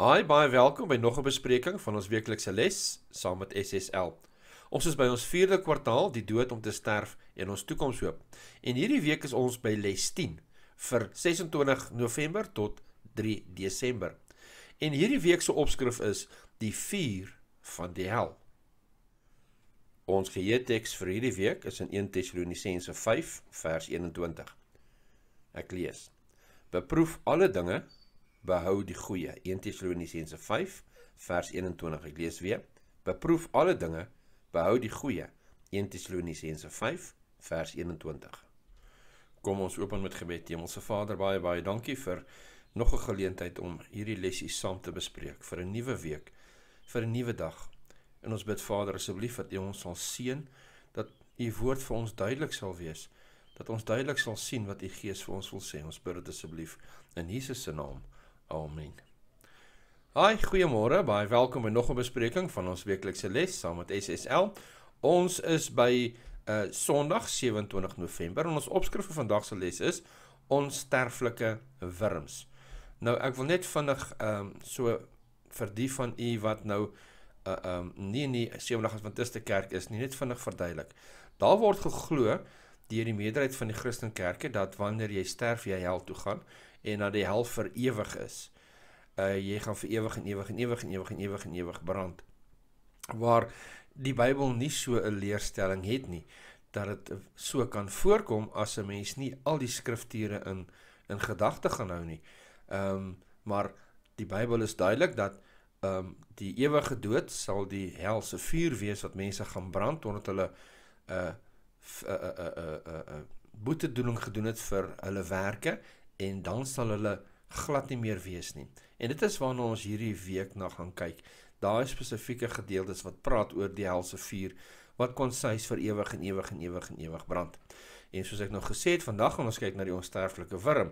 Hi, baie welkom by nog 'n bespreking van ons weeklikse les saam met SSL. Ons is by ons 4de kwartaal, die dood om te sterf en ons toekomshoop. En hierdie week is ons by les 10 vir 26 November tot 3 Desember. En hierdie week se opskrif is die vuur van die hel. Ons geheeteks vir hierdie week is in 1 Tessalonisense 5 vers 21. Ek lees: Beproef alle dinge behou die goeie. 1 Tessalonisense 5 vers 21. Ek lees weer. Beproef alle dinge, behou die goeie. 1 Tessalonisense 5 vers 21. Kom ons open met gebed. Hemelse Vader, baie baie dankie vir nog 'n geleentheid om hierdie lesse saam te bespreek vir 'n nuwe week, vir 'n nuwe dag. En ons bid Vader asseblief dat U ons sal seën dat U woord vir ons duidelik sal wees dat ons duidelik sal sien wat u gees vir ons wil sê ons bid dit asseblief in Jesus se naam Amen. Haai, goeiemôre. Baie welkom by nog 'n bespreking van ons weeklikse les saam met SSL. Ons is by uh Sondag 27 November en ons opskrif vir vandag se les is ons sterflike wurms. Nou ek wil net vinnig ehm um, so vir die van u wat nou uh ehm um, nie nie Sondag Adventiste Kerk is nie, net vinnig verduidelik. Daar word geglo deur die meerderheid van die Christen kerke dat wanneer jy sterf jy hel toe gaan en dat die hel vir ewig is. Uh jy gaan vir ewig en ewig en ewig en ewig en ewig en ewig brand. Waar die Bybel nie so 'n leerstelling het nie dat dit so kan voorkom as 'n mens nie al die skrifture in in gedagte gaan hou nie. Ehm um, maar die Bybel is duidelik dat ehm um, die ewige dood sal die hel se vuur wees wat mense gaan brand totdat hulle uh, 'n 'n 'n 'n 'n boetedoening gedoen het vir hulle werke en dan sal hulle glad nie meer wees nie. En dit is waarna ons hierdie week na gaan kyk. Daai spesifieke gedeeltes wat praat oor die helse vuur wat kon sês vir ewig en ewig en ewig en ewig brand. En soos ek nou gesê het, vandag gaan ons kyk na die onsterflike wurm.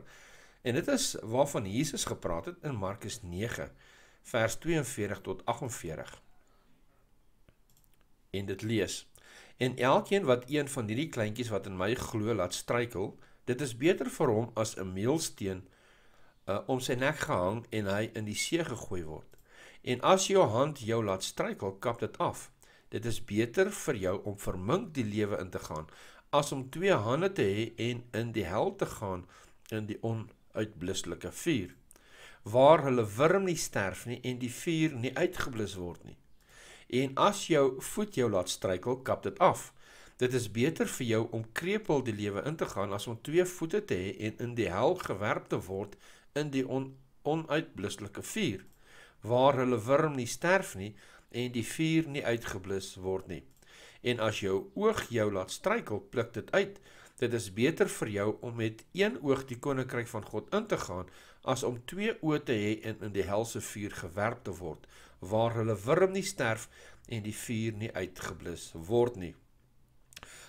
En dit is waarvan Jesus gepraat het in Markus 9 vers 42 tot 48. En dit lees: En elkeen wat een van hierdie kleintjies wat in my glo laat struikel, Dit is beter vir hom as 'n meelsteen uh, om sy nek gehang en hy in die see gegooi word. En as jou hand jou laat struikel, kap dit af. Dit is beter vir jou om vermink die lewe in te gaan as om twee hande te hê en in die hel te gaan in die onuitbluslike vuur waar hulle wurm nie sterf nie en die vuur nie uitgeblus word nie. En as jou voet jou laat struikel, kap dit af. Dit is beter vir jou om krepeel die lewe in te gaan as om twee voete te hê en in die hel gewerp te word in die on, onuitbluslike vuur waar hulle wurm nie sterf nie en die vuur nie uitgeblus word nie. En as jou oog jou laat struikel, pluk dit uit. Dit is beter vir jou om met een oog die koninkryk van God in te gaan as om twee oë te hê en in die helse vuur gewerp te word waar hulle wurm nie sterf en die vuur nie uitgeblus word nie.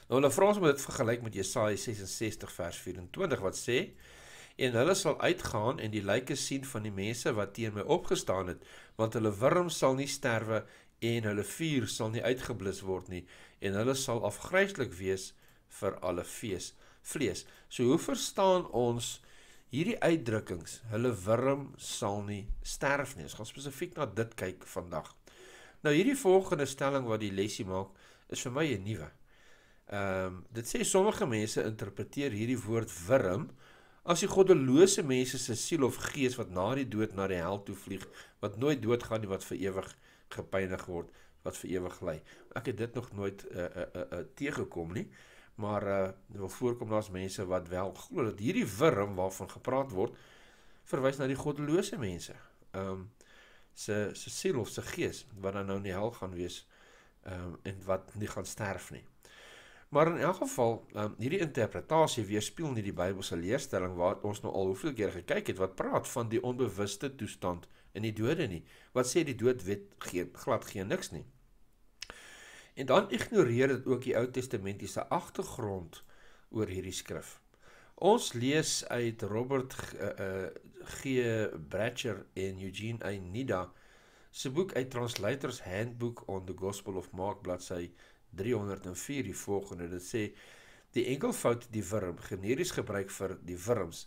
Nou hulle vra ons om dit vergelyk met Jesaja 66 vers 24 wat sê: En hulle sal uitgaan en die lyke sien van die mense wat teen my opgestaan het, want hulle wurm sal nie sterwe en hulle vuur sal nie uitgeblus word nie en hulle sal afgryslik wees vir alle fees vlees. So hoe verstaan ons hierdie uitdrukkings? Hulle wurm sal nie sterf nie. Ons gaan spesifiek na dit kyk vandag. Nou hierdie volgende stelling wat die lesie maak is vir my 'n nuwe. Ehm um, dit sê sommige mense interpreteer hierdie woord wurm as die goddelose mense se siel of gees wat na die dood na die hel toe vlieg, wat nooit doodgaan nie, wat vir ewig gepyneig word, wat vir ewig ly. Ek het dit nog nooit uh uh uh teëgekom nie, maar uh wil voorkom daar's mense wat wel glo dat hierdie wurm waarvan gepraat word verwys na die goddelose mense. Ehm um, se se siel of se gees wat dan nou in die hel gaan wees ehm um, en wat nie gaan sterf nie. Maar in elk geval, um, hierdie interpretasie weerspieël nie die Bybelse leerstelling wat ons nou al hoeveel keer gekyk het wat praat van die onbewuste toestand in die dode nie. Wat sê die dood wet gee glad geen niks nie. En dan ignoreer dit ook die Ou Testamentiese agtergrond oor hierdie skrif. Ons lees uit Robert G. Uh, uh, G. Bratcher en Eugene A. Nida se boek uit Translators Handbook on the Gospel of Mark bladsy 304 die volgende. Dit sê die enkelvoud die wurm generies gebruik vir die wurms.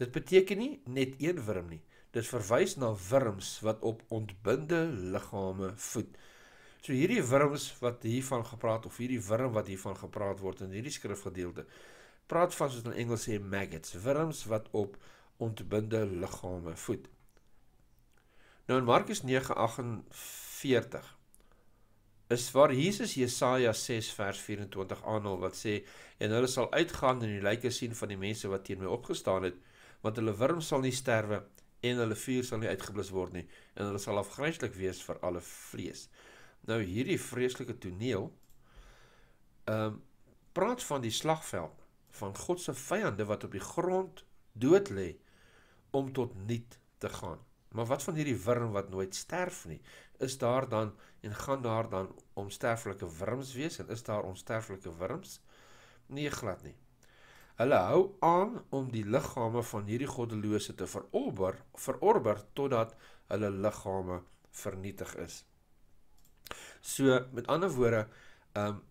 Dit beteken nie net een wurm nie. Dit verwys na wurms wat op ontbinde liggame voed. So hierdie wurms wat hiervan gepraat of hierdie wurm wat hiervan gepraat word in hierdie skrifgedeelte praat van soos in Engels sê maggots, wurms wat op ontbinde liggame voed. Nou in Markus 9:48 is waar Jesus Jesaja 6 vers 24 aanhaal wat sê en hulle sal uitgaan en die lyke sien van die mense wat teen my opgestaan het want hulle wurm sal nie sterwe en hulle vuur sal nie uitgeblus word nie en hulle sal afgryslik wees vir alle vlees. Nou hierdie vreeslike toneel ehm um, praat van die slagveld van God se vyande wat op die grond dood lê om tot nul te gaan. Maar wat van hierdie wurm wat nooit sterf nie? Is daar dan en gaan daar dan onsterflike wurms wees en is daar onsterflike wurms? Nee, glad nie. Hulle hou aan om die liggame van hierdie goddelose te verorber, verorber totdat hulle liggame vernietig is. So, met ander woorde, ehm um,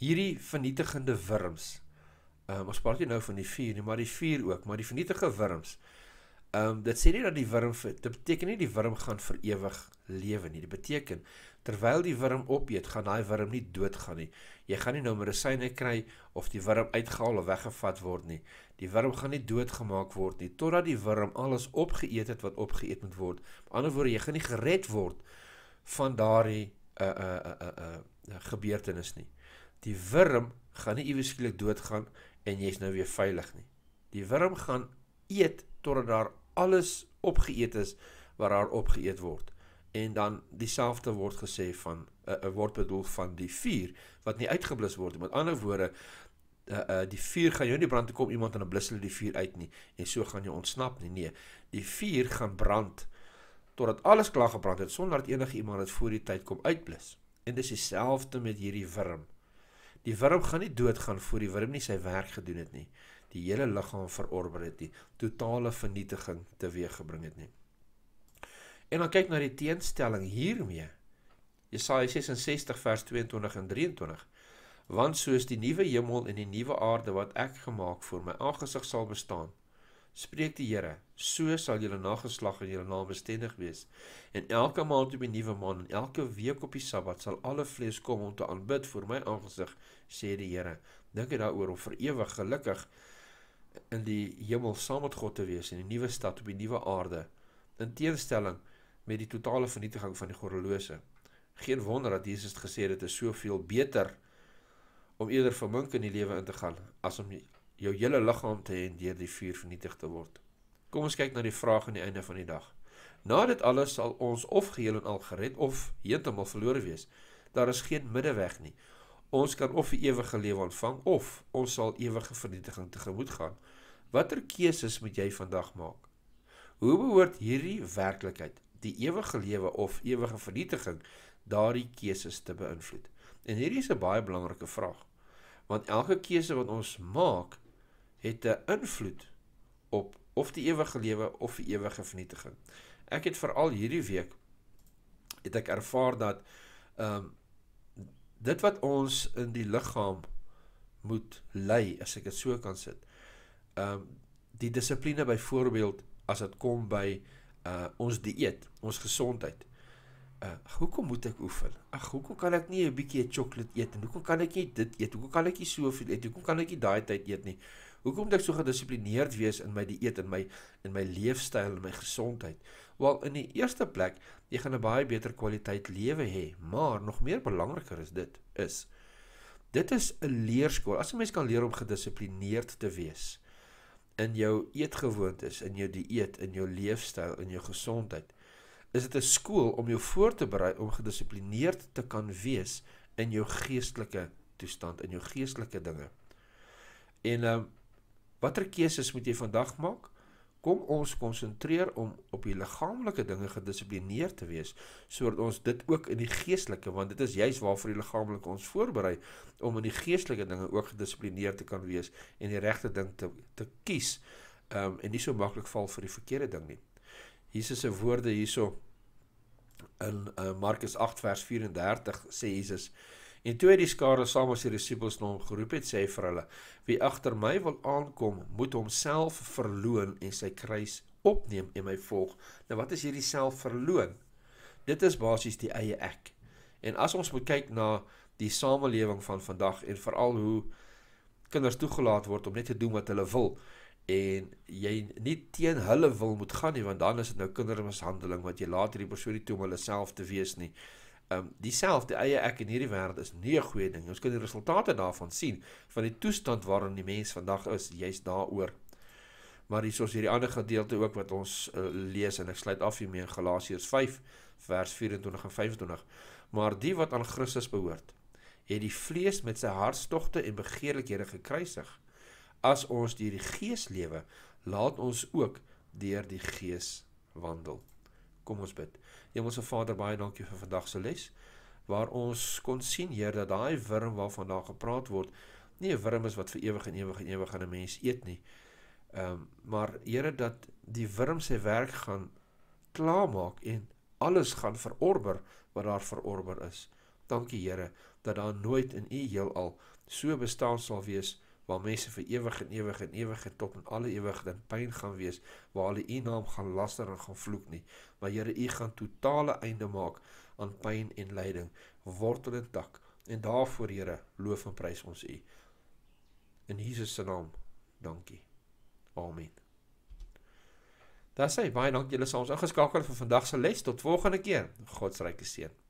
hierdie vernietigende wurms. Ehm um, ons praat nie nou van die vuur nie, maar die vuur ook, maar die vernietigende wurms. Ehm um, dit sê nie dat die wurm dit beteken nie die wurm gaan vir ewig lewe nie. Dit beteken terwyl die wurm opeet, gaan daai wurm nie doodgaan nie. Jy gaan nie nou medisyne kry of die wurm uitgehaal of weggevat word nie. Die wurm gaan nie doodgemaak word nie totdat die wurm alles opgeëet het wat opgeëet moet word. Aan die ander woord, jy gaan nie gered word van daardie 'n 'n 'n 'n gebeurtenis nie. Die wurm gaan nie ewig skielik doodgaan en jy's nou weer veilig nie. Die wurm gaan eet totdat daar alles opgeëet is wat daar opgeëet word. En dan dieselfde word gesê van 'n uh, eh, uh, eh, word bedoel van die vuur wat nie uitgeblus word nie. Met ander woorde, uh, uh, die vuur gaan jou nie brand toe kom iemand en blus hulle die vuur uit nie en so gaan jy ontsnap nie. Nee, die vuur gaan brand totdat alles klaar gebrand het sonder dat enige iemand dit voor die tyd kom uitblus. En dis dieselfde met hierdie wurm. Die wurm gaan nie doodgaan voor die wurm nie sy werk gedoen het nie die hele liggaam verorber het nie, totale vernietiging teweeggebring het nie. En dan kyk na die teenstelling hiermee. Jesaja 66 vers 22 en 23. Want soos die nuwe hemel en die nuwe aarde wat ek gemaak vir my aangesig sal bestaan, Spreek die Here, so sal julle nageslag en julle naam bestendig wees. En elke maand op die nuwe maan en elke week op die Sabbat sal alle vlees kom om te aanbid voor my aangesig, sê die Here. Dink jy daaroor of vir ewig gelukkig in die hemel saam met God te wees in die nuwe stad op die nuwe aarde in teenstelling met die totale vernietiging van die goddelose. Geen wonder dat Jesus gesê het dit is soveel beter om eerder vermink in die lewe in te gaan as om jou hele liggaam te hê deur die vuur vernietig te word. Kom ons kyk na die vraag aan die einde van die dag. Na dit alles sal ons of geheel en al gered of heeltemal verlore wees. Daar is geen middeweg nie. Ons kan of 'n ewige lewe ontvang of ons sal ewige vernietiging tegemoet gaan. Watter keuses moet jy vandag maak? Hoe behoort hierdie werklikheid, die ewige lewe of ewige vernietiging, daardie keuses te beïnvloed? En hierdie is 'n baie belangrike vraag. Want elke keuse wat ons maak, het 'n invloed op of die ewige lewe of die ewige vernietiging. Ek het veral hierdie week het ek ervaar dat ehm um, dit wat ons in die liggaam moet lei as ek dit so kan sit. Ehm um, die dissipline byvoorbeeld as dit kom by uh ons dieet, ons gesondheid. Uh eh, hoekom moet ek oefen? Ag hoekom kan ek nie 'n bietjie sjokolade eet nie? Hoekom kan ek nie dit eet? Hoekom kan ek nie soveel eet? Hoekom kan ek nie daai tyd eet nie? Hoekom moet ek so gedissiplineerd wees in my dieet en my in my leefstyl en my gesondheid? Wel in die eerste plek, jy gaan 'n baie beter kwaliteit lewe hê, maar nog meer belangriker is dit is dit is 'n leerskool. As 'n mens kan leer om gedissiplineerd te wees in jou eetgewoontes, in jou dieet, in jou leefstyl, in jou gesondheid, is dit 'n skool om jou voor te berei om gedissiplineerd te kan wees in jou geestelike toestand, in jou geestelike dinge. En ehm um, watter keuses moet jy vandag maak? Kom ons konsentreer om op die liggaamlike dinge gedissiplineer te wees sodat ons dit ook in die geestelike want dit is juis waarvoor die liggaamlike ons voorberei om in die geestelike dinge ook gedissiplineer te kan wees en die regte ding te te kies. Ehm um, en nie so maklik val vir die verkeerde ding nie. Jesus se woorde hierso in uh, Markus 8 vers 34 sê Jesus En toe het die skare saam met sy disippels na hom geroep het, sê hy vir hulle: "Wie agter my wil aankom, moet homself verloën en sy kruis opneem en my volg." Nou wat is hierdie self verloën? Dit is basies die eie ek. En as ons moet kyk na die samelewing van vandag en veral hoe kinders toegelaat word om net te doen wat hulle wil en jy nie teen hulle wil moet gaan nie want dan is dit nou kindermishandeling wat jy later die persoon nie toe om hulle self te wees nie ehm um, dieselfde eie ek in hierdie wêreld is nie 'n goeie ding. Ons kan die resultate daarvan sien van die toestand waarin die mens vandag is, jy's daaroor. Maar hier is hierdie ander gedeelte ook wat ons uh, lees en ek sluit af hiermee in Galasiërs 5 vers 24 en 25. Maar die wat aan Christus behoort, het die vlees met sy hartstogte en begeerlikhede gekruisig. As ons deur die Gees lewe, laat ons ook deur die Gees wandel. Kom ons bid. Hemelse Vader, baie dankie vir vandag se les waar ons kon sien Heer dat daai wurm waarvan daar gepraat word, nie 'n wurm is wat vir ewig en ewig en ewig aan 'n mens eet nie. Ehm um, maar Here dat die wurm sy werk gaan klaarmaak en alles gaan verorber wat daar verorber is. Dankie Here dat daar nooit in u heelal so bestaan sal wees nie waar mense vir ewig en ewig en ewig en tot in alle ewigheid in pyn gaan wees waar hulle u naam gaan laster en gaan vloek nie maar Here u gaan totale einde maak aan pyn en lyding wortel en tak en daarvoor Here loof en prys ons u in Jesus se naam dankie amen Daar sê baie dankie julle sou ons ingeskakel vir vandag se les tot volgende keer God se ryke seën